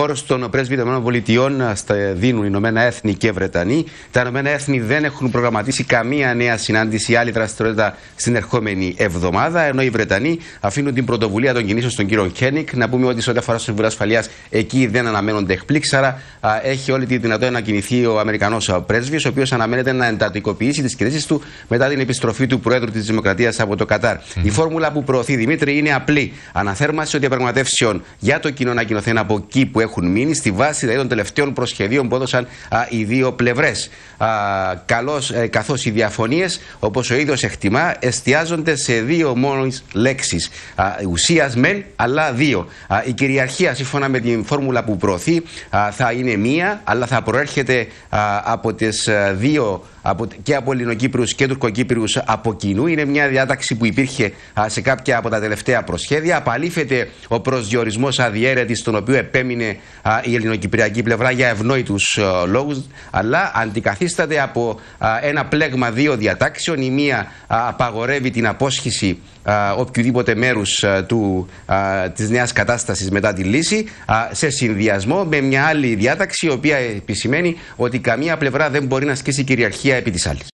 χώρο των πρέσβη Πολιτειών στα δίνουν Ηνωμένα Έθνη και Βρετανοί. Τα Ηνωμένα Έθνη δεν έχουν προγραμματίσει καμία νέα συνάντηση ή άλλη δραστηριότητα στην ερχόμενη εβδομάδα, ενώ οι Βρετανοί αφήνουν την πρωτοβουλία των κινήσεων στον κύριο χενικ Να πούμε ότι σε ό,τι αφορά στο Συμβουλίο Ασφαλείας, εκεί δεν αναμένονται εκπλήξεις, άρα έχει όλη τη δυνατότητα να κινηθεί ο Αμερικανός πρέσβης, ο οποίος αναμένεται να εντατικοποιήσει τις κρισει του μετά την επιστροφή του Προέδρου της Δημοκρατίας από το καταρ mm-hmm. Η φόρμουλα που προωθεί Δημήτρη είναι απλή. Αναθέρμανση των διαπραγματεύσεων για το κοινό να ανακοινωθέν από εκεί που έχουν έχουν μείνει στη βάση δηλαδή, των τελευταίων προσχεδίων που έδωσαν α, οι δύο πλευρές. Ε, Καθώς οι διαφωνίες, όπως ο ίδιος εκτιμά, εστιάζονται σε δύο μόνο λέξει. Ουσίας μεν, αλλά δύο. Α, η κυριαρχία, σύμφωνα με την φόρμουλα που προωθεί, α, θα είναι μία, αλλά θα προέρχεται από τις ε, δύο από, και από Ελληνοκύπριους και Τουρκοκύπριους από κοινού. Είναι μια διάταξη που υπήρχε σε κάποια από τα τελευταία προσχέδια. Απαλήφεται ο προσδιορισμός αδιέρετη, τον οποίο επέμεινε η ελληνοκυπριακή πλευρά για ευνόητους ε, λόγους, αλλά αντικαθίσταται από ένα πλέγμα δύο διατάξεων. Η μία απαγορεύει την απόσχηση οποιοδήποτε μέρους της νέας κατάστασης μετά τη λύση, σε συνδυασμό με μια άλλη διάταξη, η οποία επισημαίνει ότι καμία πλευρά δεν μπορεί να ασκήσει κυριαρχία επί της άλλης.